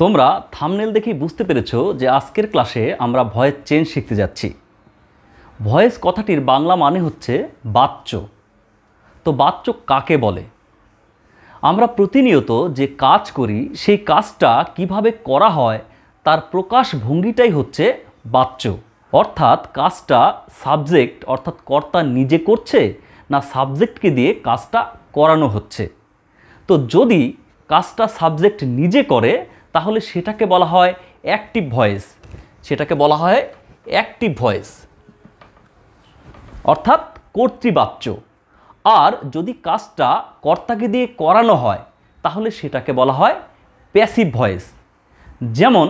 তোমরা থামনেল দেখেই বুঝতে পেরেছ যে আজকের ক্লাসে আমরা ভয়েস চেঞ্জ শিখতে যাচ্ছি ভয়েস কথাটির বাংলা মানে হচ্ছে বাচ্চ তো বাচ্চ কাকে বলে আমরা প্রতিনিয়ত যে কাজ করি সেই কাজটা কিভাবে করা হয় তার প্রকাশ ভঙ্গিটাই হচ্ছে বাচ্চ অর্থাৎ কাজটা সাবজেক্ট অর্থাৎ কর্তা নিজে করছে না সাবজেক্টকে দিয়ে কাজটা করানো হচ্ছে তো যদি কাজটা সাবজেক্ট নিজে করে তাহলে সেটাকে বলা হয় অ্যাক্টিভ ভয়েস সেটাকে বলা হয় অ্যাক্টিভ ভয়েস অর্থাৎ কর্তৃবাচ্য আর যদি কাজটা কর্তাকে দিয়ে করানো হয় তাহলে সেটাকে বলা হয় প্যাসিভ ভয়েস যেমন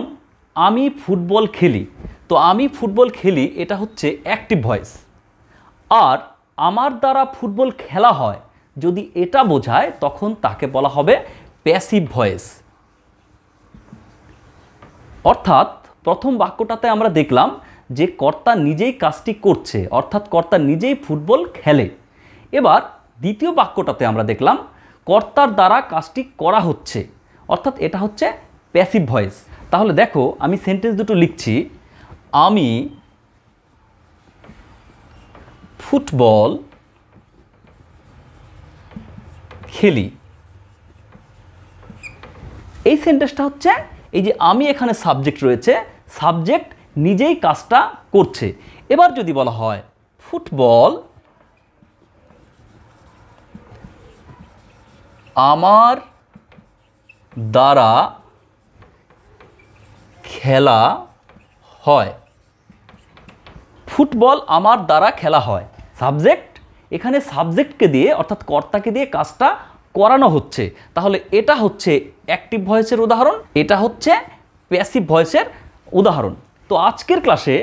আমি ফুটবল খেলি তো আমি ফুটবল খেলি এটা হচ্ছে অ্যাক্টিভ ভয়েস আর আমার দ্বারা ফুটবল খেলা হয় যদি এটা বোঝায় তখন তাকে বলা হবে প্যাসিভ ভয়েস অর্থাৎ প্রথম বাক্যটাতে আমরা দেখলাম যে কর্তা নিজেই কাজটি করছে অর্থাৎ কর্তা নিজেই ফুটবল খেলে এবার দ্বিতীয় বাক্যটাতে আমরা দেখলাম কর্তার দ্বারা কাজটি করা হচ্ছে অর্থাৎ এটা হচ্ছে প্যাসিভ ভয়েস তাহলে দেখো আমি সেন্টেন্স দুটো লিখছি আমি ফুটবল খেলি এই সেন্টেন্সটা হচ্ছে এই যে আমি এখানে সাবজেক্ট রয়েছে সাবজেক্ট নিজেই কাজটা করছে এবার যদি বলা হয় ফুটবল আমার দ্বারা খেলা হয় ফুটবল আমার দ্বারা খেলা হয় সাবজেক্ট এখানে সাবজেক্টকে দিয়ে অর্থাৎ কর্তাকে দিয়ে কাজটা করানো হচ্ছে তাহলে এটা হচ্ছে অ্যাক্টিভ ভয়েসের উদাহরণ এটা হচ্ছে প্যাসিভ ভয়েসের উদাহরণ তো আজকের ক্লাসে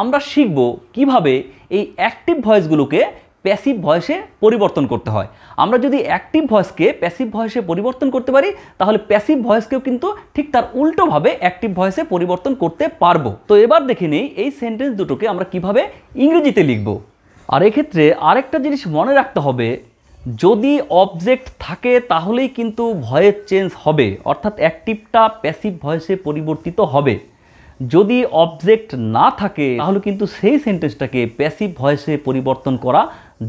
আমরা শিখব কিভাবে এই অ্যাক্টিভ ভয়েসগুলোকে প্যাসিভ ভয়েসে পরিবর্তন করতে হয় আমরা যদি অ্যাক্টিভ ভয়েসকে প্যাসিভ ভয়েসে পরিবর্তন করতে পারি তাহলে প্যাসিভ ভয়েসকেও কিন্তু ঠিক তার উল্টোভাবে অ্যাক্টিভ ভয়েসে পরিবর্তন করতে পারবো তো এবার দেখে নিই এই সেন্টেন্স দুটোকে আমরা কিভাবে ইংরেজিতে লিখব আর এক্ষেত্রে আরেকটা জিনিস মনে রাখতে হবে যদি অবজেক্ট থাকে তাহলেই কিন্তু ভয়েস চেঞ্জ হবে অর্থাৎ অ্যাক্টিভটা প্যাসিভ ভয়েসে পরিবর্তিত হবে যদি অবজেক্ট না থাকে তাহলে কিন্তু সেই সেন্টেন্সটাকে প্যাসিভ ভয়েসে পরিবর্তন করা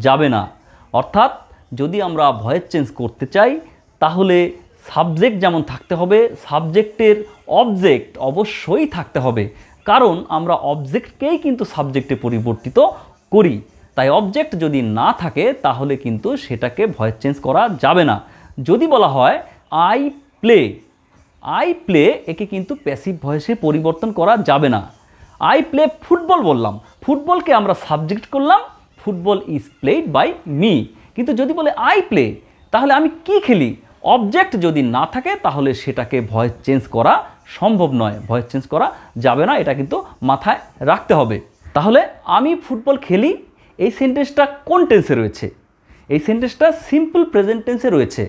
যাবে না অর্থাৎ যদি আমরা ভয়েস চেঞ্জ করতে চাই তাহলে সাবজেক্ট যেমন থাকতে হবে সাবজেক্টের অবজেক্ট অবশ্যই থাকতে হবে কারণ আমরা অবজেক্টকেই কিন্তু সাবজেক্টে পরিবর্তিত করি তাই অবজেক্ট যদি না থাকে তাহলে কিন্তু সেটাকে ভয়েস চেঞ্জ করা যাবে না যদি বলা হয় আই প্লে আই প্লে একে কিন্তু প্যাসিভ ভয়েসে পরিবর্তন করা যাবে না আই প্লে ফুটবল বললাম ফুটবলকে আমরা সাবজেক্ট করলাম football is played by me কিন্তু যদি বলে আই প্লে তাহলে আমি কি খেলি অবজেক্ট যদি না থাকে তাহলে সেটাকে ভয়েস চেঞ্জ করা সম্ভব নয় ভয়েস চেঞ্জ করা যাবে না এটা কিন্তু মাথায় রাখতে হবে তাহলে আমি ফুটবল খেলি এই সেন্টেন্সটা কোন টেন্সে রয়েছে এই সেন্টেন্সটা সিম্পল প্রেজেন্ট টেন্সে রয়েছে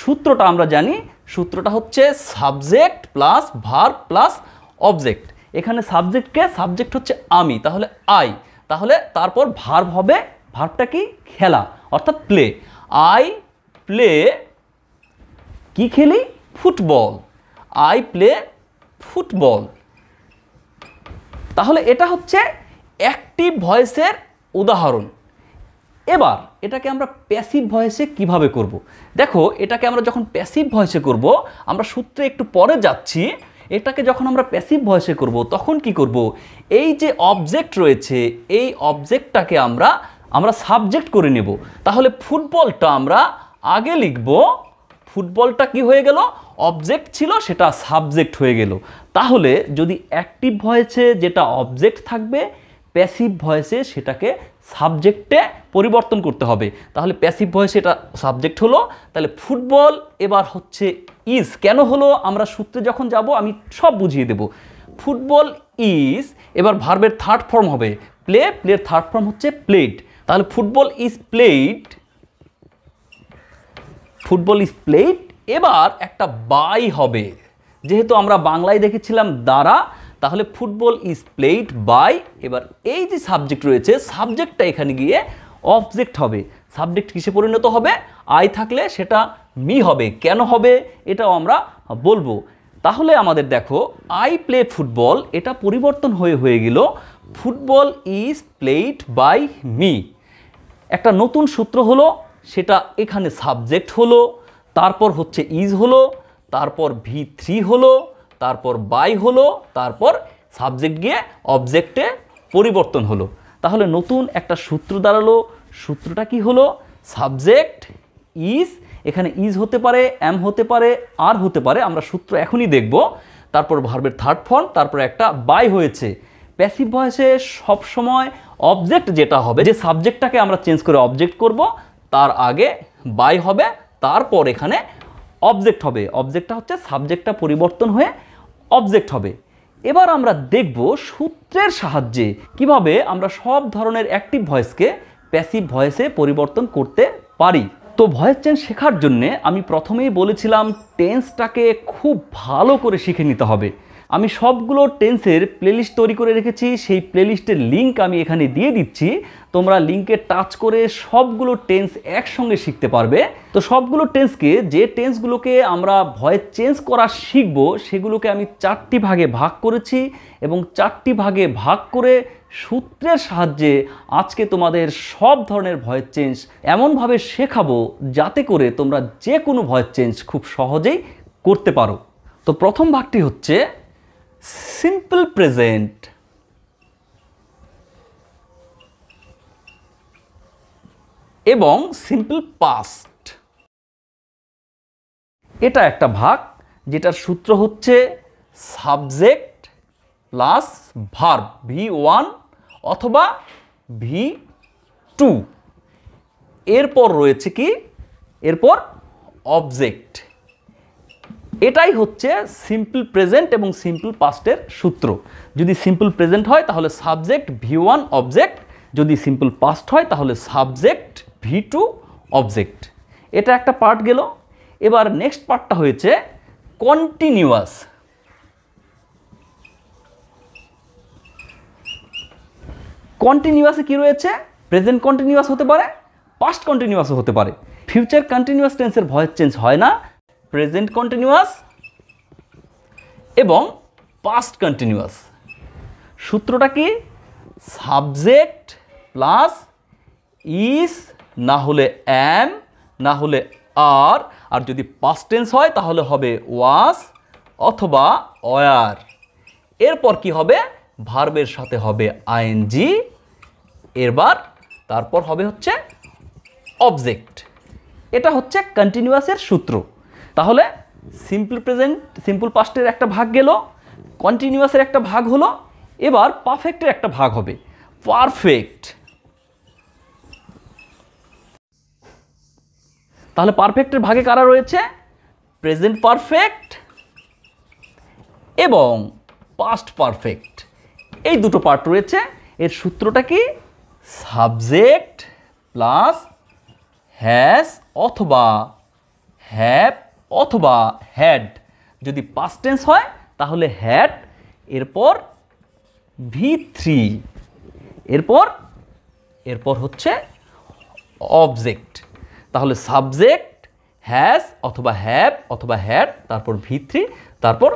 সূত্রটা আমরা জানি সূত্রটা হচ্ছে subject plus verb plus object এখানে সাবজেক্টকে সাবজেক্ট হচ্ছে আমি তাহলে আই তাহলে তারপর ভার্ভ হবে ভারটা কি খেলা অর্থাৎ প্লে আই প্লে কি খেলি ফুটবল আই প্লে ফুটবল তাহলে এটা হচ্ছে অ্যাক্টিভ ভয়েসের উদাহরণ এবার এটাকে আমরা প্যাসিভ ভয়েসে কিভাবে করব। দেখো এটাকে আমরা যখন প্যাসিভ ভয়েসে করব আমরা সূত্রে একটু পরে যাচ্ছি এটাকে যখন আমরা প্যাসিভ ভয়েসে করব তখন কি করব এই যে অবজেক্ট রয়েছে এই অবজেক্টটাকে আমরা আমরা সাবজেক্ট করে নেব তাহলে ফুটবলটা আমরা আগে লিখব ফুটবলটা কি হয়ে গেল অবজেক্ট ছিল সেটা সাবজেক্ট হয়ে গেল তাহলে যদি অ্যাক্টিভ ভয়েসে যেটা অবজেক্ট থাকবে প্যাসিভ ভয়েসে সেটাকে সাবজেক্টে পরিবর্তন করতে হবে তাহলে প্যাসিভ ভয়েসে এটা সাবজেক্ট হলো তাহলে ফুটবল এবার হচ্ছে ইজ কেন হলো আমরা সূত্রে যখন যাব আমি সব বুঝিয়ে দেব ফুটবল ইজ এবার ভার্বের থার্ড ফর্ম হবে প্লে প্লের থার্ড ফর্ম হচ্ছে প্লেড তাহলে football is played football is played এবার একটা বাই হবে যেহেতু আমরা বাংলায় দেখেছিলাম দ্বারা তাহলে ফুটবল ইজ প্লেড বাই এবার এই যে সাবজেক্ট রয়েছে সাবজেক্টটা এখানে গিয়ে অবজেক্ট হবে সাবজেক্ট কিসে পরিণত হবে আই থাকলে সেটা মি হবে কেন হবে এটাও আমরা বলবো তাহলে আমাদের দেখো আই প্লে ফুটবল এটা পরিবর্তন হয়ে হয়ে গেল football is played by me একটা নতুন সূত্র হলো সেটা এখানে সাবজেক্ট হলো তারপর হচ্ছে ইজ হলো তারপর ভি থ্রি হলো তারপর বাই হলো তারপর সাবজেক্ট গিয়ে অবজেক্টে পরিবর্তন হলো তাহলে নতুন একটা সূত্র দাঁড়ালো সূত্রটা কি হলো সাবজেক্ট ইজ এখানে ইজ হতে পারে এম হতে পারে আর হতে পারে আমরা সূত্র এখনই দেখব তারপর ভার্বের থার্ড ফর্ম তারপর একটা বাই হয়েছে প্যাসিভ ভয়েসে সবসময় অবজেক্ট যেটা হবে যে সাবজেক্টটাকে আমরা চেঞ্জ করে অবজেক্ট করব তার আগে বাই হবে তারপর এখানে অবজেক্ট হবে অবজেক্টটা হচ্ছে সাবজেক্টটা পরিবর্তন হয়ে অবজেক্ট হবে এবার আমরা দেখব সূত্রের সাহায্যে কিভাবে আমরা সব ধরনের অ্যাক্টিভ ভয়েসকে প্যাসিভ ভয়েসে পরিবর্তন করতে পারি তো ভয়েস চেঞ্জ শেখার জন্যে আমি প্রথমেই বলেছিলাম টেন্সটাকে খুব ভালো করে শিখে নিতে হবে আমি সবগুলো টেন্সের প্লেলিস্ট তৈরি করে রেখেছি সেই প্লেলিস্টের লিঙ্ক আমি এখানে দিয়ে দিচ্ছি তোমরা লিঙ্কে টাচ করে সবগুলো টেন্স একসঙ্গে শিখতে পারবে তো সবগুলো টেন্সকে যে টেন্সগুলোকে আমরা ভয়েস চেঞ্জ করা শিখব সেগুলোকে আমি চারটি ভাগে ভাগ করেছি এবং চারটি ভাগে ভাগ করে সূত্রের সাহায্যে আজকে তোমাদের সব ধরনের ভয়েস চেঞ্জ এমনভাবে শেখাবো যাতে করে তোমরা যে কোনো ভয়েস চেঞ্জ খুব সহজেই করতে পারো তো প্রথম ভাগটি হচ্ছে simple present এবং সিম্পল পাস্ট এটা একটা ভাগ যেটার সূত্র হচ্ছে subject plus verb V one অথবা ভি টু এরপর রয়েছে কি এরপর অবজেক্ট এটাই হচ্ছে সিম্পল প্রেজেন্ট এবং সিম্পল পাস্টের সূত্র যদি সিম্পল প্রেজেন্ট হয় তাহলে সাবজেক্ট ভি ওয়ান অবজেক্ট যদি সিম্পল পাস্ট হয় তাহলে সাবজেক্ট ভি টু অবজেক্ট এটা একটা পার্ট গেল এবার নেক্সট পার্টটা হয়েছে কন্টিনিউয়াস কন্টিনিউয়াসে কি রয়েছে প্রেজেন্ট কন্টিনিউয়াস হতে পারে পাস্ট কন্টিনিউয়াসও হতে পারে ফিউচার কন্টিনিউয়াস টেন্সের ভয়েস চেঞ্জ হয় না প্রেজেন্ট কন্টিনিউয়াস এবং পাস্ট কন্টিনিউয়াস সূত্রটা কি সাবজেক্ট প্লাস ইস না হলে অ্যাম না হলে আর আর যদি পাস্ট টেন্স হয় তাহলে হবে ওয়াস অথবা অয়ার এরপর কি হবে ভার্বের সাথে হবে আইএনজি এরবার তারপর হবে হচ্ছে অবজেক্ট এটা হচ্ছে কন্টিনিউয়াসের সূত্র তাহলে সিম্পল প্রেজেন্ট সিম্পল পাস্টের একটা ভাগ গেল কন্টিনিউয়াসের একটা ভাগ হলো এবার পারফেক্টের একটা ভাগ হবে পারফেক্ট তাহলে পারফেক্টের ভাগে কারা রয়েছে প্রেজেন্ট পারফেক্ট এবং পাস্ট পারফেক্ট এই দুটো পার্ট রয়েছে এর সূত্রটা কি সাবজেক্ট প্লাস হ্যাস অথবা হ্যাভ অথবা হ্যাড যদি পাস্ট টেন্স হয় তাহলে হ্যাড এরপর ভি থ্রি এরপর এরপর হচ্ছে অবজেক্ট তাহলে সাবজেক্ট হ্যাজ অথবা হ্যাভ অথবা হ্যাড তারপর ভি থ্রি তারপর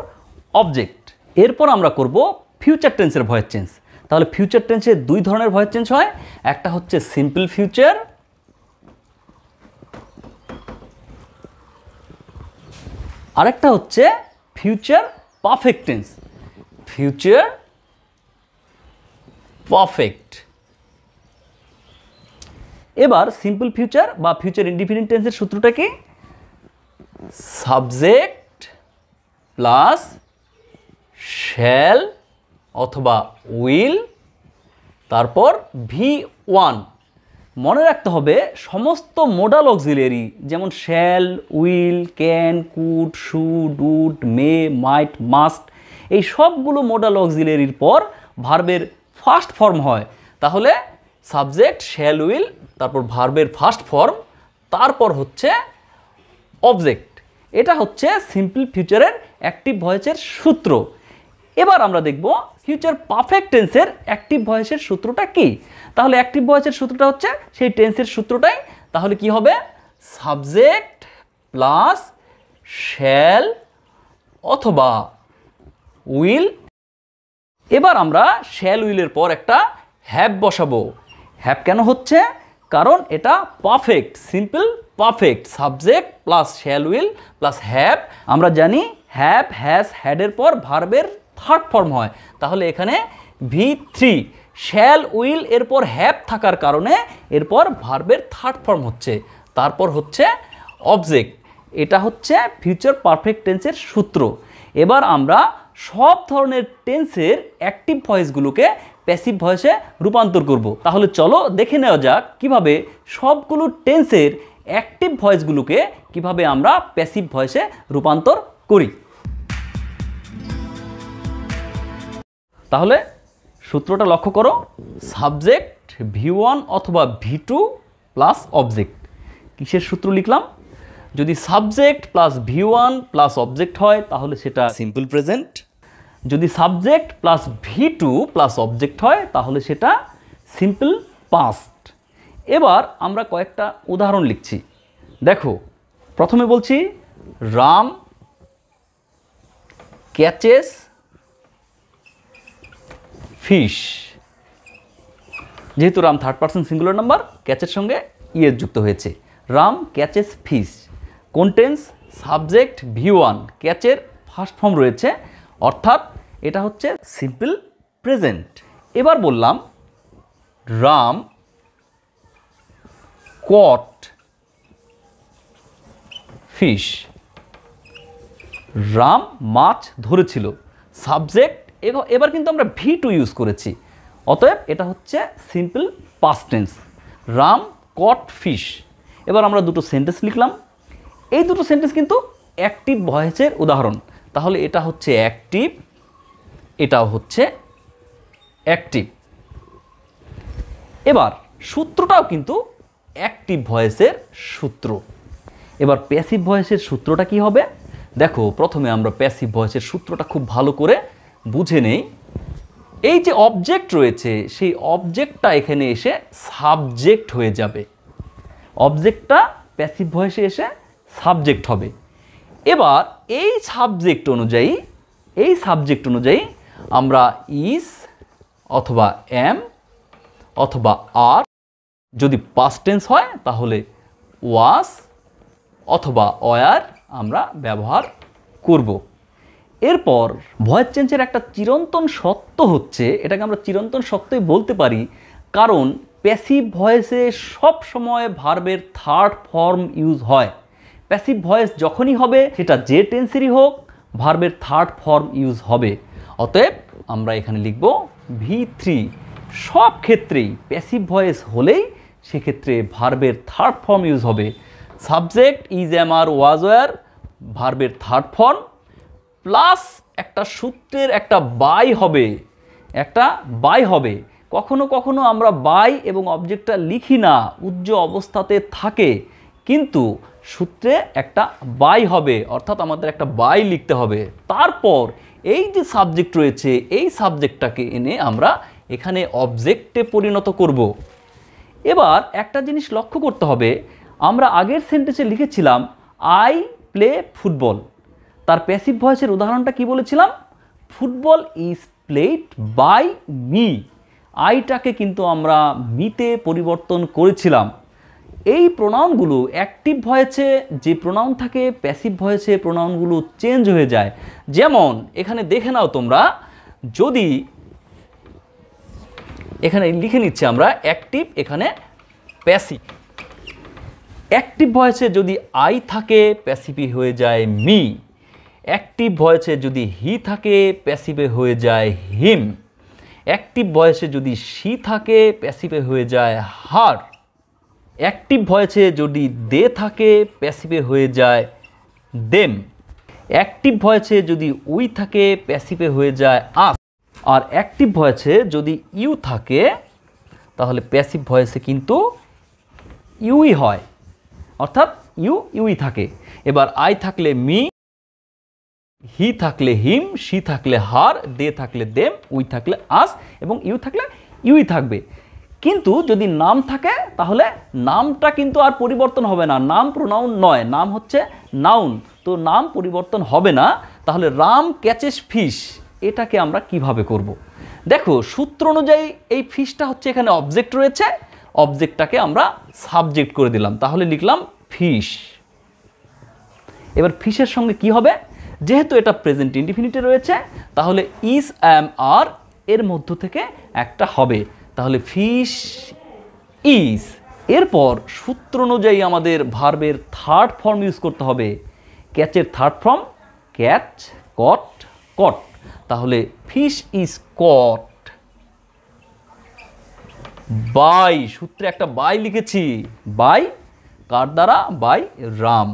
অবজেক্ট এরপর আমরা করব ফিউচার টেন্সের ভয়েস চেঞ্জ তাহলে ফিউচার টেন্সে দুই ধরনের ভয়েস চেঞ্জ হয় একটা হচ্ছে সিম্পল ফিউচার আরেকটা হচ্ছে ফিউচার পারফেক্টেন্স ফিউচার পারফেক্ট এবার সিম্পল ফিউচার বা ফিউচার ইন্ডিপেন্ডেন্ট টেন্সের সূত্রটা কি সাবজেক্ট প্লাস শ্যাল অথবা উইল তারপর ভি ওয়ান মনে রাখতে হবে সমস্ত মোডাল অক্সিলিয়ারি যেমন shall will can could should would may might must এই সবগুলো মোডাল অক্সিলিয়ারির পর ভার্বের ফার্স্ট ফর্ম হয় তাহলে সাবজেক্ট শ্যাল উইল তারপর ভার্বের ফার্স্ট ফর্ম তারপর হচ্ছে অবজেক্ট এটা হচ্ছে সিম্পল ফিউচারের অ্যাক্টিভ ভয়েসের সূত্র এবার আমরা দেখব ফিউচার পারফেক্ট টেন্সের অ্যাক্টিভ ভয়েসের সূত্রটা কী তাহলে অ্যাক্টিভ ভয়েসের সূত্রটা হচ্ছে সেই টেন্সের সূত্রটাই তাহলে কি হবে সাবজেক্ট প্লাস শ্যাল অথবা উইল এবার আমরা শ্যাল উইলের পর একটা হ্যাপ বসাবো হ্যাপ কেন হচ্ছে কারণ এটা perfect simple perfect subject plus shall will plus have আমরা জানি হ্যাপ হ্যাস হ্যাডের পর ভার্বের থার্ড ফর্ম হয় তাহলে এখানে ভি থ্রি শ্যাল উইল এরপর হ্যাপ থাকার কারণে এরপর ভার্বের থার্ড ফর্ম হচ্ছে তারপর হচ্ছে অবজেক্ট এটা হচ্ছে ফিউচার পারফেক্ট টেন্সের সূত্র এবার আমরা সব ধরনের টেন্সের অ্যাক্টিভ ভয়েসগুলোকে প্যাসিভ ভয়েসে রূপান্তর করব। তাহলে চলো দেখে নেওয়া যাক কিভাবে সবগুলো টেন্সের অ্যাক্টিভ ভয়েসগুলোকে কিভাবে আমরা প্যাসিভ ভয়েসে রূপান্তর করি তাহলে সূত্রটা লক্ষ্য করো সাবজেক্ট ভি ওয়ান অথবা ভি টু প্লাস অবজেক্ট কিসের সূত্র লিখলাম যদি subject plus V one plus object হয় তাহলে সেটা সিম্পল প্রেজেন্ট যদি subject plus V two plus object হয় তাহলে সেটা সিম্পল পাস্ট এবার আমরা কয়েকটা উদাহরণ লিখছি দেখো প্রথমে বলছি রাম ক্যাচেস ফিশ যেহেতু Ram third person singular number ক্যাচের সঙ্গে ইয়ে যুক্ত হয়েছে Ram catches fish contains subject V one ক্যাচের ফার্স্ট ফর্ম রয়েছে অর্থাৎ এটা হচ্ছে সিম্পল প্রেজেন্ট এবার বললাম রাম কট ফিশ রাম মাছ ধরেছিল সাবজেক্ট এবার কিন্তু আমরা ভি টু ইউজ করেছি অতএব এটা হচ্ছে simple past tense tense Ram caught fish এবার আমরা দুটো সেন্টেন্স লিখলাম এই দুটো সেন্টেন্স কিন্তু অ্যাক্টিভ ভয়েসের উদাহরণ তাহলে এটা হচ্ছে অ্যাক্টিভ এটাও হচ্ছে অ্যাক্টিভ এবার সূত্রটাও কিন্তু অ্যাক্টিভ ভয়েসের সূত্র এবার প্যাসিভ ভয়েসের সূত্রটা কি হবে দেখো প্রথমে আমরা প্যাসিভ ভয়েসের সূত্রটা খুব ভালো করে বুঝে নেই এই যে অবজেক্ট রয়েছে সেই অবজেক্টটা এখানে এসে সাবজেক্ট হয়ে যাবে অবজেক্টটা প্যাসিভ ভয়েসে এসে সাবজেক্ট হবে এবার এই সাবজেক্ট অনুযায়ী এই সাবজেক্ট অনুযায়ী আমরা ইস অথবা এম অথবা আর যদি পাস্ট টেন্স হয় তাহলে ওয়াস অথবা অয়ার আমরা ব্যবহার করব এরপর ভয়েস চেঞ্জের একটা চিরন্তন সত্য হচ্ছে এটাকে আমরা চিরন্তন সত্যই বলতে পারি কারণ প্যাসিভ ভয়েসে সব সময় ভার্বের থার্ড ফর্ম ইউজ হয় প্যাসিভ ভয়েস যখনই হবে সেটা যে টেন্সেরই হোক ভার্বের থার্ড ফর্ম ইউজ হবে অতএব আমরা এখানে লিখব ভি থ্রি সব ক্ষেত্রেই প্যাসিভ ভয়েস হলেই সেক্ষেত্রে ভার্বের থার্ড ফর্ম ইউজ হবে subject is am are was were ভার্বের থার্ড ফর্ম প্লাস একটা সূত্রের একটা বাই হবে একটা বাই হবে কখনো কখনো আমরা বাই এবং অবজেক্টটা লিখি না উজ্জ অবস্থাতে থাকে কিন্তু সূত্রে একটা বাই হবে অর্থাৎ আমাদের একটা বাই লিখতে হবে তারপর এই যে সাবজেক্ট রয়েছে এই সাবজেক্টটাকে এনে আমরা এখানে অবজেক্টে পরিণত করব। এবার একটা জিনিস লক্ষ্য করতে হবে আমরা আগের সেন্টেন্সে লিখেছিলাম আই প্লে ফুটবল তার প্যাসিভ ভয়েসের উদাহরণটা কি বলেছিলাম football is played by me আইটাকে কিন্তু আমরা মিতে পরিবর্তন করেছিলাম এই প্রোনাউনগুলো অ্যাক্টিভ ভয়েসে যে প্রোনাউন থাকে প্যাসিভ ভয়েসে প্রোনাউনগুলো চেঞ্জ হয়ে যায় যেমন এখানে দেখে নাও তোমরা যদি এখানে লিখে নিচ্ছে আমরা অ্যাক্টিভ এখানে প্যাসিভ অ্যাক্টিভ ভয়েসে যদি আই থাকে প্যাসিভি হয়ে যায় মি অ্যাক্টিভ ভয়েসে যদি হি থাকে প্যাসিভে হয়ে যায় হিম অ্যাক্টিভ ভয়েসে যদি সি থাকে প্যাসিভে হয়ে যায় হার অ্যাক্টিভ ভয়েসে যদি দে থাকে প্যাসিভে হয়ে যায় দেম অ্যাক্টিভ ভয়েসে যদি উই থাকে প্যাসিভে হয়ে যায় আস আর অ্যাক্টিভ ভয়েসে যদি ইউ থাকে তাহলে প্যাসিভ ভয়েসে কিন্তু ইউই হয় অর্থাৎ ইউ ইউই থাকে এবার আই থাকলে মি হি থাকলে হিম সি থাকলে হার দে থাকলে দেম উই থাকলে আস এবং ইউ থাকলে ইউই থাকবে কিন্তু যদি নাম থাকে তাহলে নামটা কিন্তু আর পরিবর্তন হবে না নাম প্রোনাউন নয় নাম হচ্ছে নাউন তো নাম পরিবর্তন হবে না তাহলে রাম ক্যাচেস ফিশ এটাকে আমরা কিভাবে করব। দেখো সূত্র অনুযায়ী এই ফিশটা হচ্ছে এখানে অবজেক্ট রয়েছে অবজেক্টটাকে আমরা সাবজেক্ট করে দিলাম তাহলে লিখলাম ফিশ এবার ফিশের সঙ্গে কি হবে যেহেতু এটা প্রেজেন্ট ইন্ডিফিনিটে রয়েছে তাহলে ইস অ্যাম আর এর মধ্য থেকে একটা হবে তাহলে ফিশ ইজ এরপর সূত্র অনুযায়ী আমাদের ভার্বের থার্ড ফর্ম ইউজ করতে হবে ক্যাচের third form catch caught caught তাহলে ফিশ ইজ কট বাই সূত্রে একটা বাই লিখেছি বাই কার দ্বারা by Ram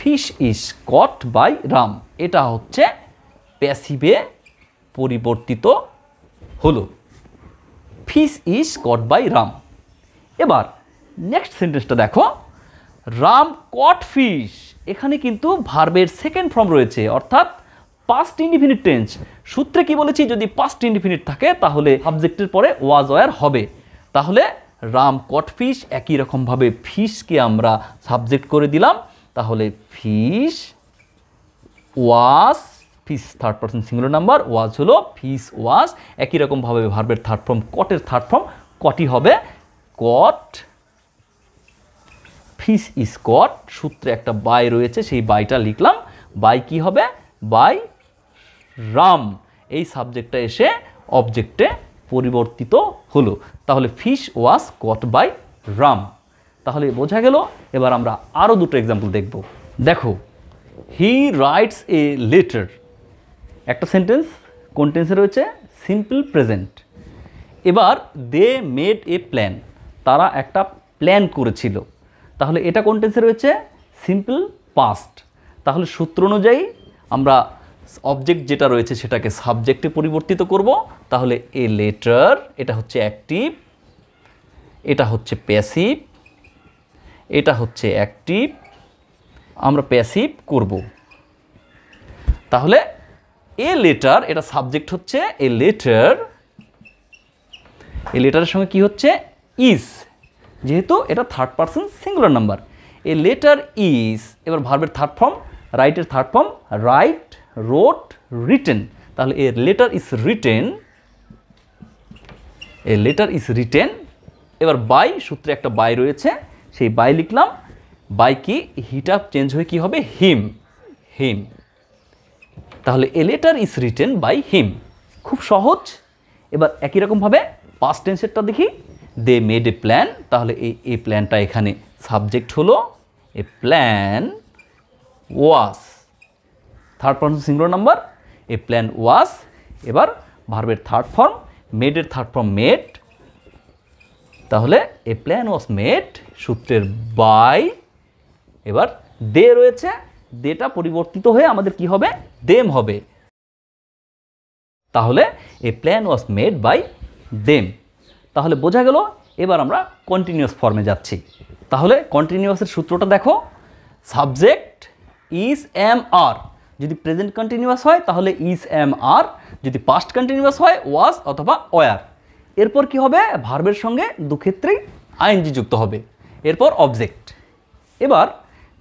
fish is caught by Ram এটা হচ্ছে প্যাসিভে পরিবর্তিত হলো fish is caught by Ram এবার নেক্সট সেন্টেন্সটা দেখো রাম কট ফিশ এখানে কিন্তু ভার্বের সেকেন্ড ফর্ম রয়েছে অর্থাৎ পাস্ট ইন্ডিফিনিট টেন্স সূত্রে কি বলেছি যদি পাস্ট ইন্ডিফিনিট থাকে তাহলে সাবজেক্টের পরে ওয়াজ ওয়ার হবে তাহলে রাম কট ফিশ একই রকমভাবে ফিশকে আমরা সাবজেক্ট করে দিলাম তাহলে fish was fish third person singular number was হলো ফিস ওয়াস একই রকমভাবে ভার্বের থার্ড ফর্ম কটের থার্ড ফর্ম কটি হবে কট ফিস ইজ কট সূত্রে একটা বাই রয়েছে সেই বাইটা লিখলাম বাই কি হবে বাই রাম এই সাবজেক্টটা এসে অবজেক্টে পরিবর্তিত হলো তাহলে fish was caught by Ram তাহলে বোঝা গেল এবার আমরা আরও দুটো এক্সাম্পল দেখব দেখো হি রাইটস এ লেটার একটা সেন্টেন্স কোন টেন্সে রয়েছে সিম্পল প্রেজেন্ট এবার দে মেড এ প্ল্যান তারা একটা প্ল্যান করেছিল তাহলে এটা কোন টেন্সে রয়েছে সিম্পল পাস্ট তাহলে সূত্র অনুযায়ী আমরা অবজেক্ট যেটা রয়েছে সেটাকে সাবজেক্টে পরিবর্তিত করব তাহলে এ লেটার এটা হচ্ছে অ্যাক্টিভ এটা হচ্ছে প্যাসিভ এটা হচ্ছে অ্যাক্টিভ আমরা প্যাসিভ করব তাহলে এ লেটার এটা সাবজেক্ট হচ্ছে এ লেটার এ লেটারের সঙ্গে কি হচ্ছে ইজ যেহেতু এটা third person singular number a letter is এবার ভার্বের থার্ড ফর্ম রাইটের third form write wrote written তাহলে a letter is written a letter is written এবার বাই সূত্রে একটা বাই রয়েছে সেই বাই লিখলাম বাই কি হিট আপ চেঞ্জ হয়ে কি হবে হিম হিম তাহলে a letter is written by him খুব সহজ এবার একই রকমভাবে পাস্ট টেন্সেরটা দেখি দে মেড এ প্ল্যান তাহলে এই এ প্ল্যানটা এখানে সাবজেক্ট হলো a plan was third person singular number a plan was এবার ভার্বের থার্ড ফর্ম মেডের থার্ড ফর্ম মেড তাহলে এ প্ল্যান ওয়াজ মেড সূত্রের বাই এবার দে রয়েছে দেটা পরিবর্তিত হয়ে আমাদের কি হবে দেম হবে তাহলে a plan was made by them তাহলে বোঝা গেল এবার আমরা কন্টিনিউয়াস ফর্মে যাচ্ছি তাহলে কন্টিনিউয়াসের সূত্রটা দেখো সাবজেক্ট ইজ এম আর যদি প্রেজেন্ট কন্টিনিউয়াস হয় তাহলে ইজ এম আর যদি পাস্ট কন্টিনিউয়াস হয় ওয়াজ অথবা ওয়ার এরপর কি হবে ভার্বের সঙ্গে দুক্ষেত্রেই আইএনজি যুক্ত হবে এরপর অবজেক্ট এবার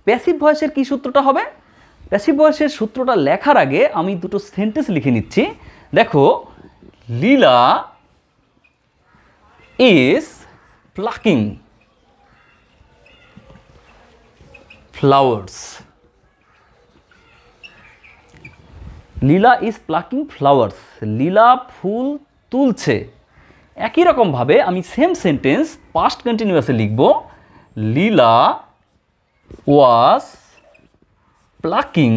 প্যাসিভ ভয়েসের কি সূত্রটা হবে প্যাসিভ ভয়েসের সূত্রটা লেখার আগে আমি দুটো সেন্টেন্স লিখে নিচ্ছি দেখো Leela is plucking flowers Leela is plucking flowers Leela ফুল তুলছে একই রকমভাবে আমি সেম সেন্টেন্স পাস্ট কন্টিনিউয়াসে লিখব Leela was plucking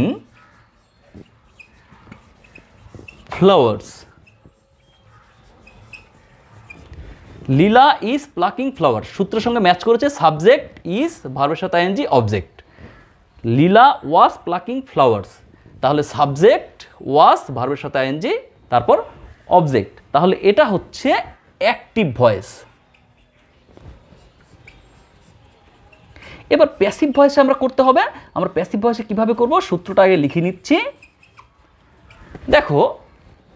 flowers Leela is plucking flower সূত্রের সঙ্গে ম্যাচ করেছে সাবজেক্ট ইজ ভার্বের সাথে ING object Leela was plucking flowers তাহলে সাবজেক্ট ওয়াস ভার্বের সাথে আইএনজি তারপর অবজেক্ট তাহলে এটা হচ্ছে অ্যাক্টিভ ভয়েস এবার প্যাসিভ ভয়েসে আমরা করতে হবে আমরা প্যাসিভ ভয়েসে কীভাবে করব সূত্রটা আগে লিখে নিচ্ছি দেখো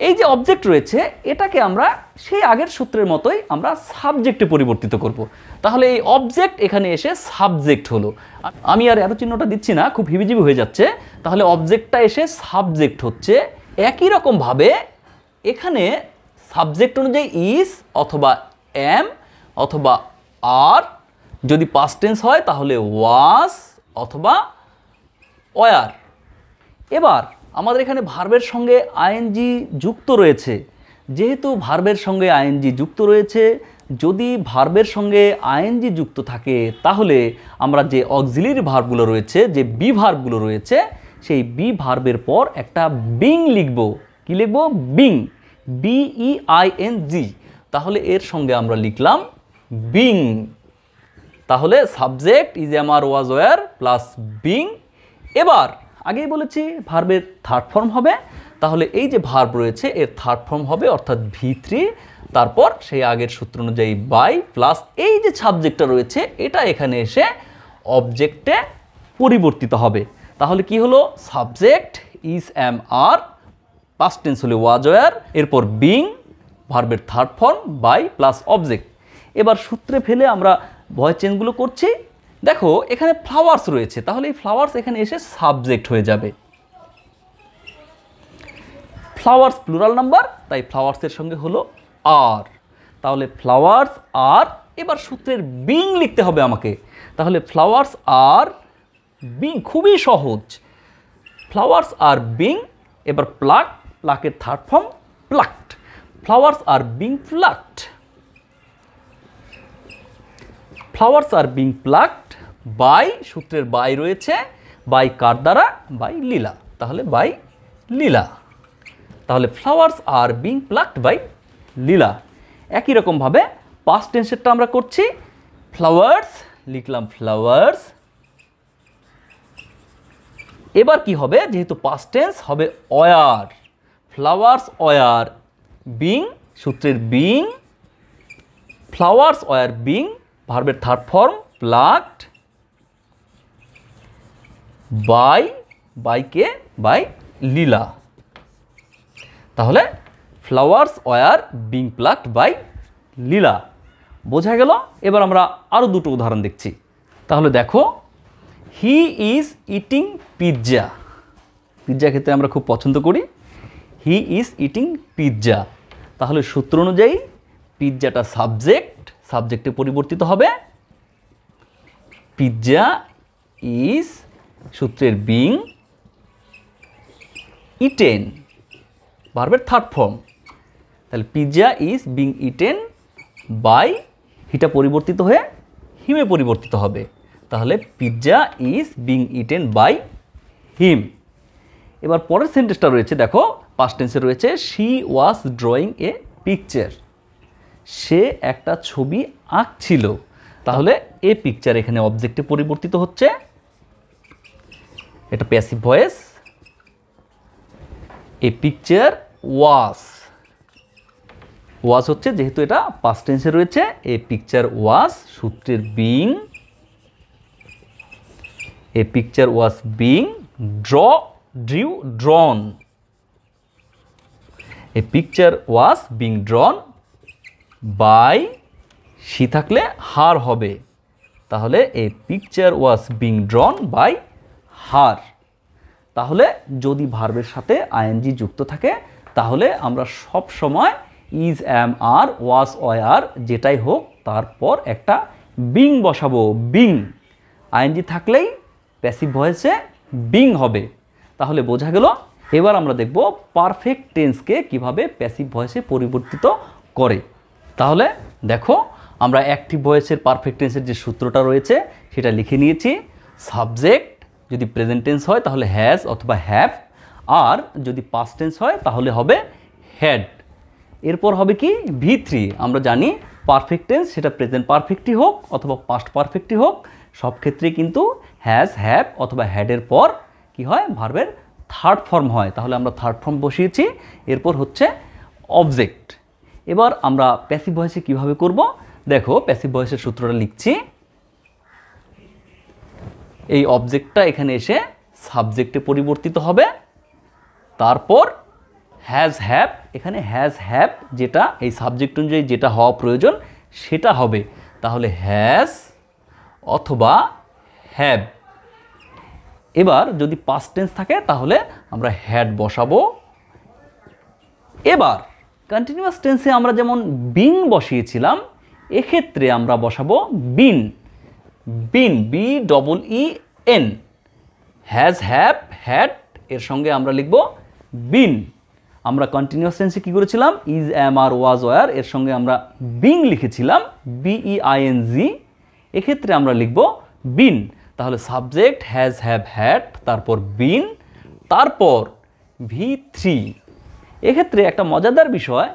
এই যে অবজেক্ট রয়েছে এটাকে আমরা সেই আগের সূত্রের মতোই আমরা সাবজেক্টে পরিবর্তিত করব। তাহলে এই অবজেক্ট এখানে এসে সাবজেক্ট হলো আমি আর এত চিহ্নটা দিচ্ছি না খুব হিবিজিবি হয়ে যাচ্ছে তাহলে অবজেক্টটা এসে সাবজেক্ট হচ্ছে একই রকমভাবে এখানে সাবজেক্ট অনুযায়ী ইস অথবা এম অথবা আর যদি পাস্ট টেন্স হয় তাহলে ওয়াস অথবা ওয়ার এবার আমাদের এখানে ভার্বের সঙ্গে আইএনজি যুক্ত রয়েছে যেহেতু ভার্বের সঙ্গে আইএনজি যুক্ত রয়েছে যদি ভার্বের সঙ্গে আইএনজি যুক্ত থাকে তাহলে আমরা যে অক্সিলির ভার্বগুলো রয়েছে যে বি ভার্বগুলো রয়েছে সেই বি ভার্বের পর একটা বিং লিখব কি লিখব being B E I N G তাহলে এর সঙ্গে আমরা লিখলাম বিং তাহলে subject is am are was were plus being এবার আগেই বলেছি ভার্বের থার্ড ফর্ম হবে তাহলে এই যে ভার্ব রয়েছে এর থার্ড ফর্ম হবে অর্থাৎ ভি থ্রি তারপর সেই আগের সূত্র অনুযায়ী বাই প্লাস এই যে সাবজেক্টটা রয়েছে এটা এখানে এসে অবজেক্টে পরিবর্তিত হবে তাহলে কি হলো subject is am are past tense হলে ওয়াজ ওয়ার এরপর বিং ভার্বের third form by plus object এবার সূত্রে ফেলে আমরা ভয় চেঞ্জগুলো করছি দেখো এখানে ফ্লাওয়ার্স রয়েছে তাহলে এই ফ্লাওয়ার্স এখানে এসে সাবজেক্ট হয়ে যাবে ফ্লাওয়ার্স প্লুরাল নাম্বার তাই ফ্লাওয়ার্সের সঙ্গে হলো আর তাহলে ফ্লাওয়ার্স আর এবার সূত্রের বিং লিখতে হবে আমাকে তাহলে ফ্লাওয়ার্স আর বিং খুবই সহজ ফ্লাওয়ার্স আর বিং এবার প্লাক প্লাকের third form plucked flowers are being plucked flowers are being plucked by সূত্রের বাই রয়েছে বাই কার দ্বারা বাই লীলা তাহলে বাই লীলা তাহলে flowers are being plucked by Leela একই রকমভাবে পাস্ট টেন্সেরটা আমরা করছি ফ্লাওয়ার্স লিখলাম ফ্লাওয়ার্স এবার কি হবে যেহেতু পাস্ট টেন্স হবে অয়ার ফ্লাওয়ার্স ওয়ার বিং সূত্রের বিং ফ্লাওয়ার্স ওয়ার বিং ভার্বের third form plucked by by কে বাই লীলা তাহলে flowers were being plucked by Leela বোঝা গেল এবার আমরা আরও দুটো উদাহরণ দেখছি তাহলে দেখো he is eating pizza pizza খেতে আমরা খুব পছন্দ করি হি ইজ ইটিং পিৎজা তাহলে সূত্র অনুযায়ী পিৎজাটা সাবজেক্ট সাবজেক্টে পরিবর্তিত হবে পিৎজা ইজ সূত্রের বিং ইটেন ভার্বের থার্ড ফর্ম তাহলে pizza is being eaten by হিটা পরিবর্তিত হয়ে হিমে পরিবর্তিত হবে তাহলে pizza is being eaten by him এবার পরের সেন্টেন্সটা রয়েছে দেখো পাস্ট টেন্সে রয়েছে she was drawing a picture সে একটা ছবি আঁকছিল তাহলে এ পিকচার এখানে অবজেক্টে পরিবর্তিত হচ্ছে এটা passive voice a picture was was হচ্ছে যেহেতু এটা পাস্ট টেন্সে রয়েছে এ পিকচার ওয়াস সূত্রের being a picture was being draw drew drawn a picture was being drawn by she থাকলে হার হবে তাহলে a picture was being drawn by her তাহলে যদি ভার্বের সাথে আইএনজি যুক্ত থাকে তাহলে আমরা সব সময় is am R was were যেটাই হোক তারপর একটা বিং বসাবো বিং আইএনজি থাকলেই প্যাসিভ ভয়েসে বিং হবে তাহলে বোঝা গেল এবার আমরা দেখব পারফেক্ট টেন্সকে কিভাবে প্যাসিভ ভয়েসে পরিবর্তিত করে তাহলে দেখো আমরা অ্যাক্টিভ ভয়েসের পারফেক্ট টেন্সের যে সূত্রটা রয়েছে সেটা লিখে নিয়েছি সাবজেক্ট যদি প্রেজেন্ট টেন্স হয় তাহলে হ্যাজ অথবা হ্যাভ আর যদি পাস্ট টেন্স হয় তাহলে হবে হ্যাড এরপর হবে কি ভি থ্রি আমরা জানি পারফেক্ট টেন্স সেটা প্রেজেন্ট পারফেক্টই হোক অথবা পাস্ট পারফেক্টই হোক সব ক্ষেত্রে কিন্তু হ্যাজ হ্যাভ অথবা হ্যাডের পর কি হয় ভার্বের থার্ড ফর্ম হয় তাহলে আমরা থার্ড ফর্ম বসিয়েছি এরপর হচ্ছে অবজেক্ট এবার আমরা প্যাসিভ ভয়েসে কিভাবে করব দেখো প্যাসিভ ভয়েসের সূত্রটা লিখছি এই অবজেক্টটা এখানে এসে সাবজেক্টে পরিবর্তিত হবে তারপর হ্যাজ হ্যাপ এখানে হ্যাজ হ্যাপ যেটা এই সাবজেক্ট অনুযায়ী যেটা হওয়া প্রয়োজন সেটা হবে তাহলে হ্যাজ অথবা হ্যাভ এবার যদি পাস্ট টেন্স থাকে তাহলে আমরা হ্যাড বসাবো এবার কন্টিনিউয়াস টেন্সে আমরা যেমন বিং বসিয়েছিলাম এক্ষেত্রে আমরা বসাবো been been B double E N has have had এর সঙ্গে আমরা লিখব বিন আমরা কন্টিনিউয়াস টেন্সে কী করেছিলাম is am are was were এর সঙ্গে আমরা বিং লিখেছিলাম বিই এন জি এক্ষেত্রে আমরা লিখব বিন তাহলে সাবজেক্ট হ্যাজ হ্যাভ হ্যাড তারপর বিন তারপর ভি থ্রি এক্ষেত্রে একটা মজাদার বিষয়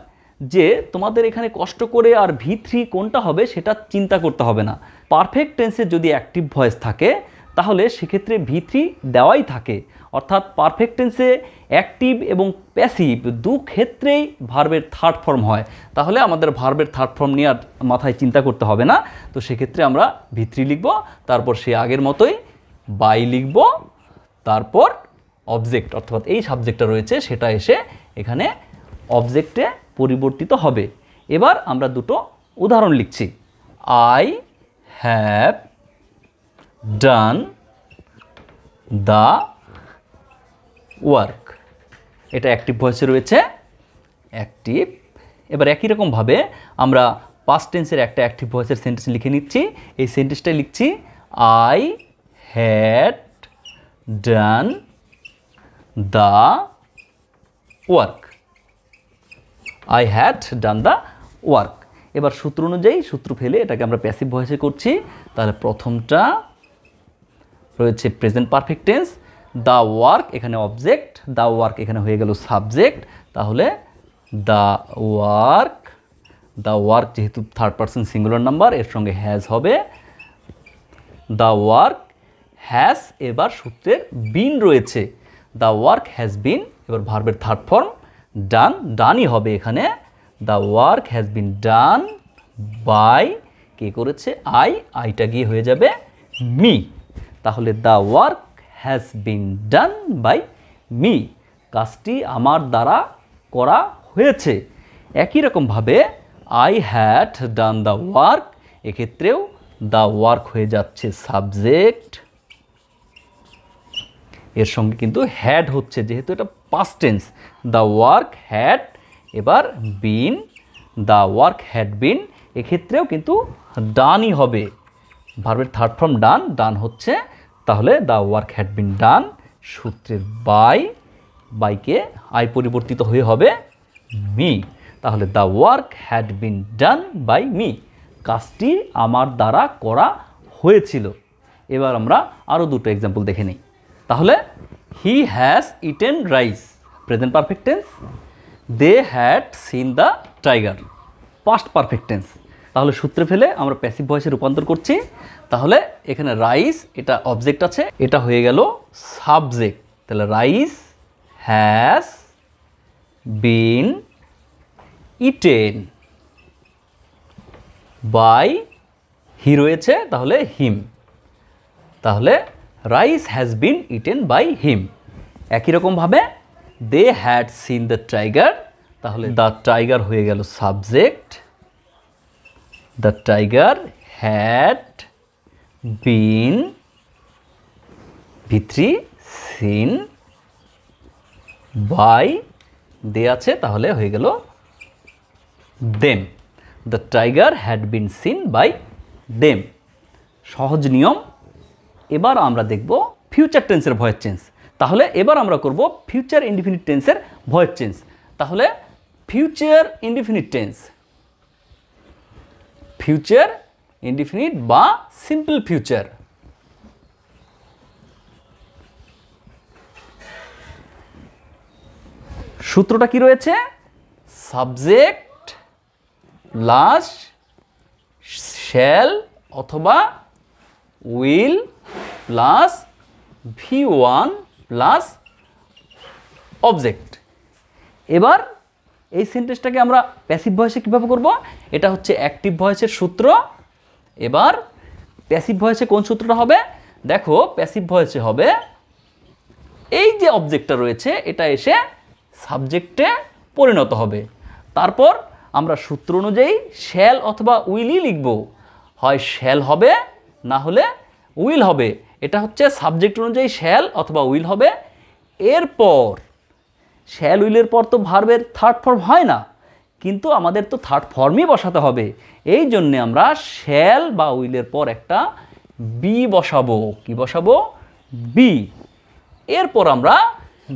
যে তোমাদের এখানে কষ্ট করে আর ভি থ্রি কোনটা হবে সেটা চিন্তা করতে হবে না পারফেক্ট টেন্সে যদি অ্যাক্টিভ ভয়েস থাকে তাহলে সেক্ষেত্রে ভি থ্রি দেওয়াই থাকে অর্থাৎ পারফেক্ট টেন্সে অ্যাক্টিভ এবং প্যাসিভ দু ক্ষেত্রেই ভার্বের থার্ড ফর্ম হয় তাহলে আমাদের ভার্বের থার্ড ফর্ম নিয়ে মাথায় চিন্তা করতে হবে না তো সেক্ষেত্রে আমরা ভিত্রি লিখব তারপর সে আগের মতোই বাই লিখব তারপর অবজেক্ট অর্থাৎ এই সাবজেক্টটা রয়েছে সেটা এসে এখানে অবজেক্টে পরিবর্তিত হবে এবার আমরা দুটো উদাহরণ লিখছি I have done the work এটা অ্যাক্টিভ ভয়েসে রয়েছে অ্যাক্টিভ এবার একই রকমভাবে আমরা পাস্ট টেন্সের একটা অ্যাক্টিভ ভয়েসের সেন্টেন্স লিখে নিচ্ছি এই সেন্টেন্সটাই লিখছি I had done the work I had done the work এবার সূত্র অনুযায়ী সূত্র ফেলে এটাকে আমরা প্যাসিভ ভয়েসে করছি তাহলে প্রথমটা রয়েছে present perfect tense the work এখানে অবজেক্ট দ্য ওয়ার্ক এখানে হয়ে গেল সাবজেক্ট তাহলে দ্য ওয়ার্ক দ্য ওয়ার্ক যেহেতু থার্ড পার্সন সিঙ্গুলার নাম্বার এর সঙ্গে হ্যাজ হবে দ্য ওয়ার্ক হ্যাজ এবার সূত্রের বিন রয়েছে দ্য ওয়ার্ক হ্যাজ বিন এবার ভার্বের থার্ড ফর্ম ডান ডানই হবে এখানে the work has been done by কে করেছে আই আইটা গিয়ে হয়ে যাবে মি তাহলে the work has been done by me কাজটি আমার দ্বারা করা হয়েছে একই রকমভাবে I had done the work এক্ষেত্রেও দ্য ওয়ার্ক হয়ে যাচ্ছে সাবজেক্ট এর সঙ্গে কিন্তু হ্যাড হচ্ছে যেহেতু এটা past tense the work had এবার been the work had been এক্ষেত্রেও কিন্তু ডানই হবে ভার্বের থার্ড ফর্ম ডান ডান হচ্ছে তাহলে the work had been done সূত্রের বাই বাইকে আই পরিবর্তিত হয়ে হবে মি তাহলে the work had been done by me কাজটি আমার দ্বারা করা হয়েছিল এবার আমরা আরও দুটো এক্সাম্পল দেখে নিই তাহলে he has eaten rice present perfect tense they had seen the tiger past perfect tense তাহলে সূত্রে ফেলে আমরা প্যাসিভ ভয়েসে রূপান্তর করছি তাহলে এখানে রাইস এটা অবজেক্ট আছে এটা হয়ে গেল সাবজেক্ট তাহলে rice has been eaten by he রয়েছে তাহলে হিম তাহলে rice has been eaten by him একই রকমভাবে they had seen the tiger তাহলে দ্য টাইগার হয়ে গেল subject the tiger had been V three seen by they আছে তাহলে হয়ে গেল them the tiger had been seen by them সহজ নিয়ম এবার আমরা দেখব ফিউচার টেন্সের ভয়েস চেঞ্জ তাহলে এবার আমরা করব ফিউচার ইনডিফিনিট টেন্সের ভয়েস চেঞ্জ তাহলে future indefinite tense future indefinite বা সিম্পল ফিউচার সূত্রটা কি রয়েছে সাবজেক্ট প্লাস শ্যাল অথবা will plus V one plus object এবার এই সেন্টেন্সটাকে আমরা প্যাসিভ ভয়েসে কীভাবে করব এটা হচ্ছে অ্যাক্টিভ ভয়েসের সূত্র এবার প্যাসিভ ভয়েসে কোন সূত্রটা হবে দেখো প্যাসিভ ভয়েসে হবে এই যে অবজেক্টটা রয়েছে এটা এসে সাবজেক্টে পরিণত হবে তারপর আমরা সূত্র অনুযায়ী শ্যাল অথবা উইলই লিখব হয় শ্যাল হবে না হলে উইল হবে এটা হচ্ছে সাবজেক্ট অনুযায়ী শ্যাল অথবা উইল হবে এরপর শ্যাল উইলের পর তো ভার্বের থার্ড ফর্ম হয় না কিন্তু আমাদের তো থার্ড ফর্মই বসাতে হবে এই জন্যে আমরা শ্যাল বা উইলের পর একটা বি বসাবো কি বসাবো বি এরপর আমরা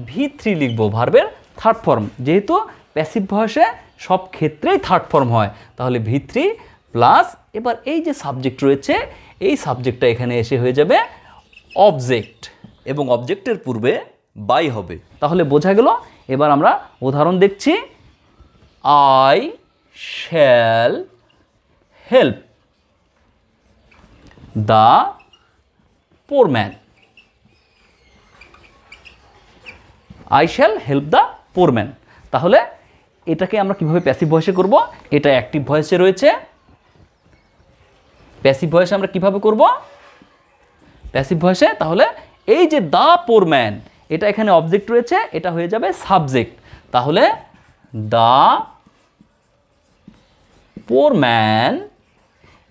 ভি থ্রি লিখব ভার্বের থার্ড ফর্ম যেহেতু প্যাসিভ ভয়েসে সব ক্ষেত্রেই থার্ড ফর্ম হয় তাহলে ভি থ্রি প্লাস এবার এই যে সাবজেক্ট রয়েছে এই সাবজেক্টটা এখানে এসে হয়ে যাবে অবজেক্ট এবং অবজেক্টের পূর্বে বাই হবে তাহলে বোঝা গেল এবার আমরা উদাহরণ দেখছি I shall help the poor man I shall help the poor man তাহলে এটাকে আমরা কিভাবে প্যাসিভ ভয়েসে করব এটা অ্যাক্টিভ ভয়েসে রয়েছে প্যাসিভ ভয়েসে আমরা কিভাবে করব প্যাসিভ ভয়েসে তাহলে এই যে দ্য পোর ম্যান এটা এখানে অবজেক্ট রয়েছে এটা হয়ে যাবে সাবজেক্ট তাহলে দ্য পোর ম্যান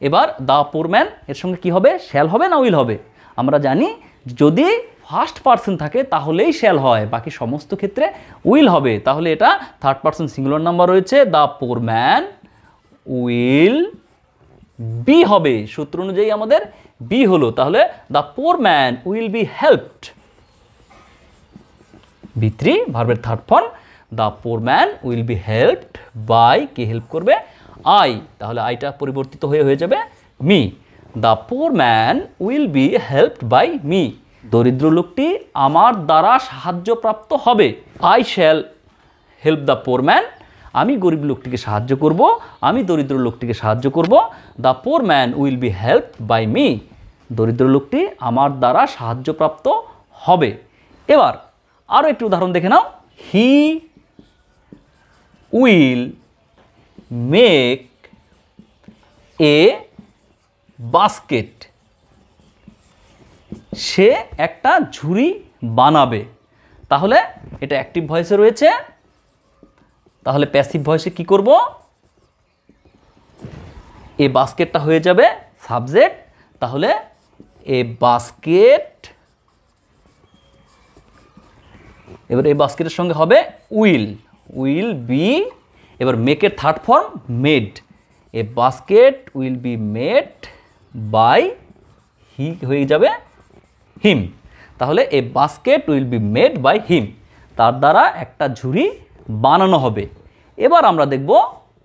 এবার দ্য পোর ম্যান এর সঙ্গে কি হবে শ্যাল হবে না উইল হবে আমরা জানি যদি ফার্স্ট পার্সন থাকে তাহলেই শ্যাল হয় বাকি সমস্ত ক্ষেত্রে উইল হবে তাহলে এটা থার্ড পার্সন সিঙ্গুলার নাম্বার রয়েছে the poor man will be হবে সূত্র অনুযায়ী আমাদের বি হলো তাহলে the poor man will be helped V three ভার্বের third form the poor man will be helped by কে হেল্প করবে আই তাহলে আইটা পরিবর্তিত হয়ে হয়ে যাবে me the poor man will be helped by me দরিদ্র লোকটি আমার দ্বারা সাহায্যপ্রাপ্ত হবে I shall help the poor man আমি গরিব লোকটিকে সাহায্য করব আমি দরিদ্র লোকটিকে সাহায্য করব the poor man will be help by me দরিদ্র লোকটি আমার দ্বারা সাহায্যপ্রাপ্ত হবে এবার আরও একটি উদাহরণ দেখে নাও he will make a basket সে একটা ঝুড়ি বানাবে তাহলে এটা অ্যাক্টিভ ভয়েসে রয়েছে তাহলে প্যাসিভ ভয়েসে কি করব এ বাস্কেটটা হয়ে যাবে সাবজেক্ট তাহলে এ বাস্কেট এবার এই বাস্কেটের সঙ্গে হবে উইল উইল বি এবার মেকের third form made a basket will be made by he হয়ে যাবে হিম তাহলে a basket will be made by him তার দ্বারা একটা ঝুড়ি বানানো হবে এবার আমরা দেখব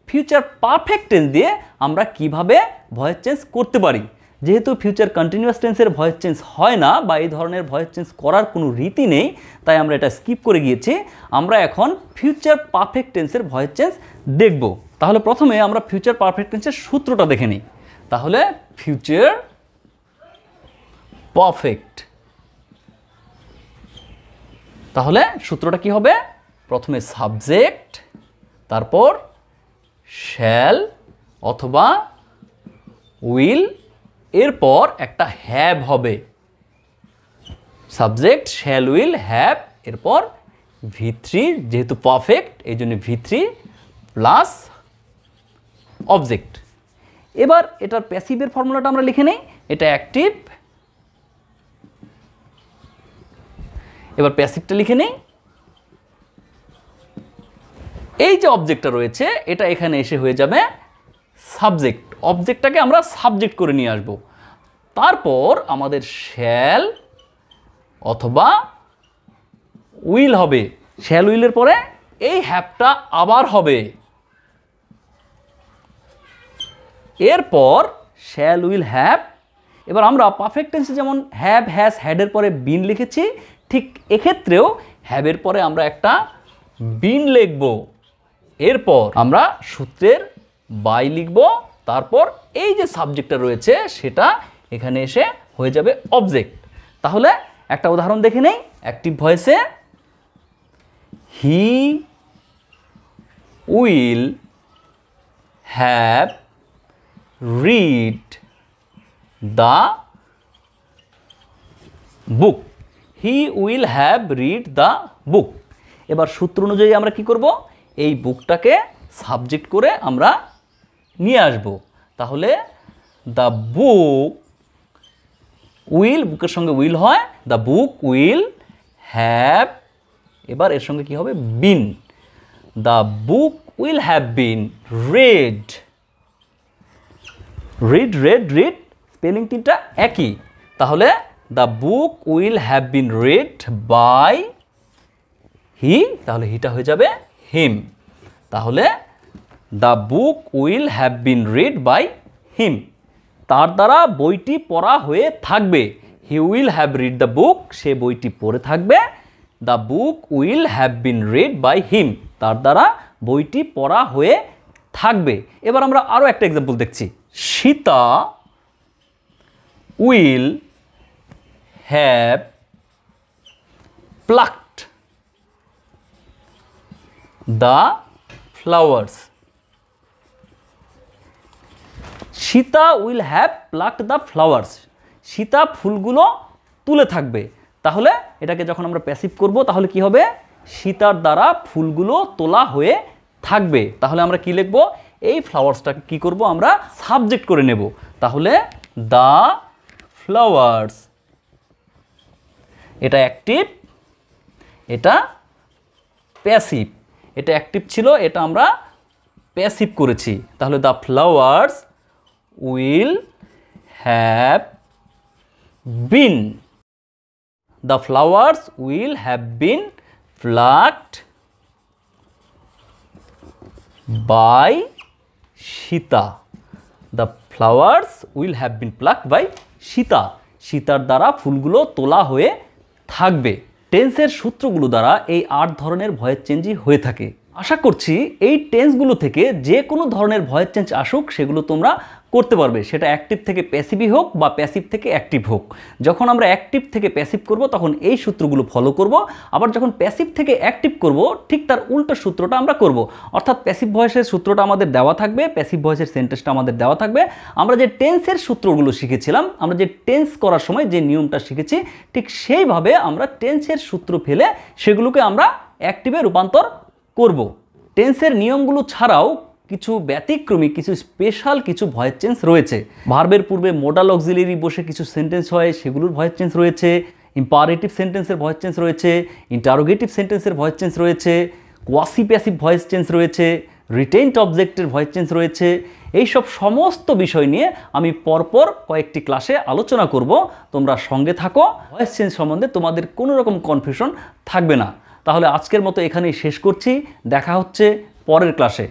ফিউচার পারফেক্ট টেন্স দিয়ে আমরা কিভাবে ভয়েস চেঞ্জ করতে পারি যেহেতু ফিউচার কন্টিনিউয়াস টেন্সের ভয়েস চেঞ্জ হয় না বা এই ধরনের ভয়েস চেঞ্জ করার কোনো রীতি নেই তাই আমরা এটা স্কিপ করে গিয়েছি আমরা এখন ফিউচার পারফেক্ট টেন্সের ভয়েস চেঞ্জ দেখব তাহলে প্রথমে আমরা ফিউচার পারফেক্ট টেন্সের সূত্রটা দেখে নিই তাহলে ফিউচার পারফেক্ট তাহলে সূত্রটা কি হবে প্রথমে সাবজেক্ট তারপর শ্যাল অথবা উইল এরপর একটা হ্যাভ হবে সাবজেক্ট শ্যাল উইল হ্যাভ এরপর ভি থ্রি যেহেতু পারফেক্ট এই জন্য ভি থ্রি প্লাস অবজেক্ট এবার এটার প্যাসিভের ফর্মুলাটা আমরা লিখে নিই এটা অ্যাক্টিভ এবার প্যাসিভটা লিখে নিই এই যে অবজেক্টটা রয়েছে এটা এখানে এসে হয়ে যাবে সাবজেক্ট অবজেক্টটাকে আমরা সাবজেক্ট করে নিয়ে আসব তারপর আমাদের শ্যাল অথবা উইল হবে শ্যাল উইলের পরে এই হ্যাপটা আবার হবে এরপর শ্যাল উইল হ্যাপ এবার আমরা পারফেক্ট টেন্সে যেমন হ্যাভ হ্যাস হ্যাডের পরে বিন লিখেছি ঠিক এক্ষেত্রেও হ্যাভের পরে আমরা একটা বিন লিখব এরপর আমরা সূত্রের বাই লিখব তারপর এই যে সাবজেক্টটা রয়েছে সেটা এখানে এসে হয়ে যাবে অবজেক্ট তাহলে একটা উদাহরণ দেখে নেই অ্যাক্টিভ ভয়েসে he will have read the book he will have read the book এবার সূত্র অনুযায়ী আমরা কি করব এই বুকটাকে সাবজেক্ট করে আমরা নিয়ে আসব তাহলে দ্য বুক উইল বুকের সঙ্গে উইল হয় দ্য বুক উইল হ্যাভ এবার এর সঙ্গে কি হবে been the book will have been read read read read spelling তিনটা একই তাহলে the book will have been read by he তাহলে হিটা হয়ে যাবে হিম তাহলে the book will have been read by him তার দ্বারা বইটি পড়া হয়ে থাকবে he will have read the book সে বইটি পড়ে থাকবে the book will have been read by him তার দ্বারা বইটি পড়া হয়ে থাকবে এবার আমরা আরও একটা এক্সাম্পল দেখছি Sita will have plucked the flowers Sita will have plucked the flowers Sita ফুলগুলো তুলে থাকবে তাহলে এটাকে যখন আমরা প্যাসিভ করব তাহলে কি হবে সীতার দ্বারা ফুলগুলো তোলা হয়ে থাকবে তাহলে আমরা কি লিখব এই ফ্লাওয়ার্সটাকে কি করব আমরা সাবজেক্ট করে নেব তাহলে দ্য ফ্লাওয়ার্স এটা অ্যাক্টিভ এটা প্যাসিভ এটা অ্যাক্টিভ ছিল এটা আমরা প্যাসিভ করেছি তাহলে the flowers will have been the flowers will have been plucked by Sita the flowers will have been plucked by Sita সীতার দ্বারা ফুলগুলো তোলা হয়ে থাকবে টেন্সের সূত্রগুলো দ্বারা এই আট ধরনের ভয়ের চেঞ্জই হয়ে থাকে আশা করছি এই টেন্সগুলো থেকে যে কোনো ধরনের ভয়েস চেঞ্জ আসুক সেগুলো তোমরা করতে পারবে সেটা অ্যাক্টিভ থেকে প্যাসিভই হোক বা প্যাসিভ থেকে অ্যাক্টিভ হোক যখন আমরা অ্যাক্টিভ থেকে প্যাসিভ করব তখন এই সূত্রগুলো ফলো করব আবার যখন প্যাসিভ থেকে অ্যাক্টিভ করব ঠিক তার উল্টো সূত্রটা আমরা করব অর্থাৎ প্যাসিভ ভয়েসের সূত্রটা আমাদের দেওয়া থাকবে প্যাসিভ ভয়েসের সেন্টেন্সটা আমাদের দেওয়া থাকবে আমরা যে টেন্সের সূত্রগুলো শিখেছিলাম আমরা যে টেন্স করার সময় যে নিয়মটা শিখেছি ঠিক সেইভাবে আমরা টেন্সের সূত্র ফেলে সেগুলোকে আমরা অ্যাক্টিভে রূপান্তর করব। টেন্সের নিয়মগুলো ছাড়াও কিছু ব্যতিক্রমী কিছু স্পেশাল কিছু ভয়েস চেঞ্জ রয়েছে ভার্বের পূর্বে মোডাল অক্সিলিয়ারি বসে কিছু সেন্টেন্স হয় সেগুলোর ভয়েস চেঞ্জ রয়েছে ইম্পারেটিভ সেন্টেন্সের ভয়েস চেঞ্জ রয়েছে ইন্টারোগেটিভ সেন্টেন্সের ভয়েস চেঞ্জ রয়েছে কোয়াসি প্যাসিভ ভয়েস চেঞ্জ রয়েছে রিটেন্ট অবজেক্টের ভয়েস চেঞ্জ রয়েছে এইসব সমস্ত বিষয় নিয়ে আমি পরপর কয়েকটি ক্লাসে আলোচনা করব তোমরা সঙ্গে থাকো ভয়েস চেঞ্জ সম্বন্ধে তোমাদের কোনো রকম কনফিউশন থাকবে না তাহলে আজকের মতো এখানেই শেষ করছি দেখা হচ্ছে পরের ক্লাসে